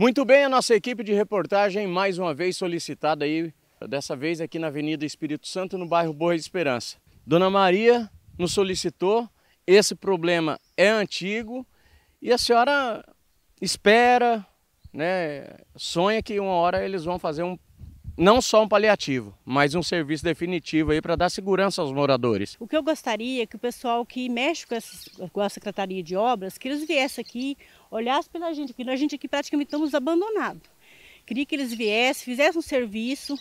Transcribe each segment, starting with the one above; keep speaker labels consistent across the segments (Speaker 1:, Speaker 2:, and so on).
Speaker 1: Muito bem, a nossa equipe de reportagem mais uma vez solicitada aí, dessa vez aqui na Avenida Espírito Santo, no bairro Boa Esperança. Dona Maria nos solicitou, esse problema é antigo e a senhora espera, né, sonha que uma hora eles vão fazer um não só um paliativo, mas um serviço definitivo aí para dar segurança aos moradores.
Speaker 2: O que eu gostaria é que o pessoal que mexe com, com a Secretaria de Obras, que eles viessem aqui, olhassem pela gente, porque a gente aqui praticamente estamos abandonados. Queria que eles viessem, fizessem um serviço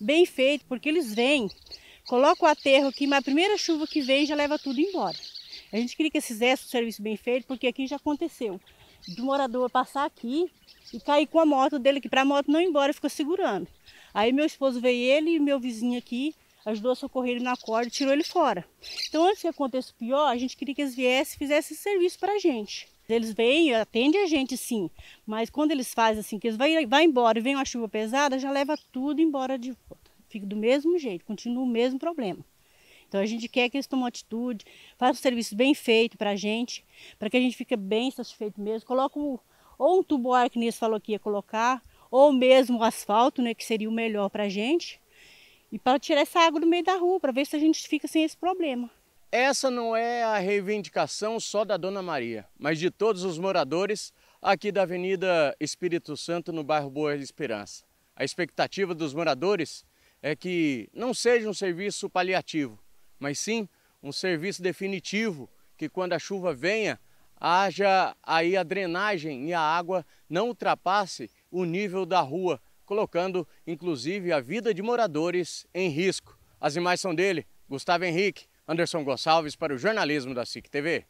Speaker 2: bem feito, porque eles vêm, colocam o aterro aqui, mas a primeira chuva que vem já leva tudo embora. A gente queria que eles fizessem um serviço bem feito, porque aqui já aconteceu do morador passar aqui e cair com a moto dele aqui, para a moto não ir embora, ficou segurando. Aí meu esposo veio ele e meu vizinho aqui, ajudou a socorrer ele na corda e tirou ele fora. Então antes que aconteça o pior, a gente queria que eles viessem e fizessem esse serviço para a gente. Eles vêm, atendem a gente sim, mas quando eles fazem assim, que eles vão, vão embora e vem uma chuva pesada, já leva tudo embora de volta. Fica do mesmo jeito, continua o mesmo problema. Então a gente quer que eles tomem atitude, façam um serviço bem feito para a gente, para que a gente fique bem satisfeito mesmo. Coloca um, ou um tubo ar que Nils falou que ia colocar, ou mesmo o asfalto, né, que seria o melhor para a gente. E para tirar essa água do meio da rua, para ver se a gente fica sem esse problema. Essa não é a
Speaker 1: reivindicação só da Dona Maria, mas de todos os moradores aqui da Avenida Espírito Santo, no bairro Boa Esperança. A expectativa dos moradores é que não seja um serviço paliativo, mas sim um serviço definitivo que quando a chuva venha, haja aí a drenagem e a água não ultrapasse o nível da rua, colocando inclusive a vida de moradores em risco. As imagens são dele, Gustavo Henrique, Anderson Gonçalves para o jornalismo da SIC TV.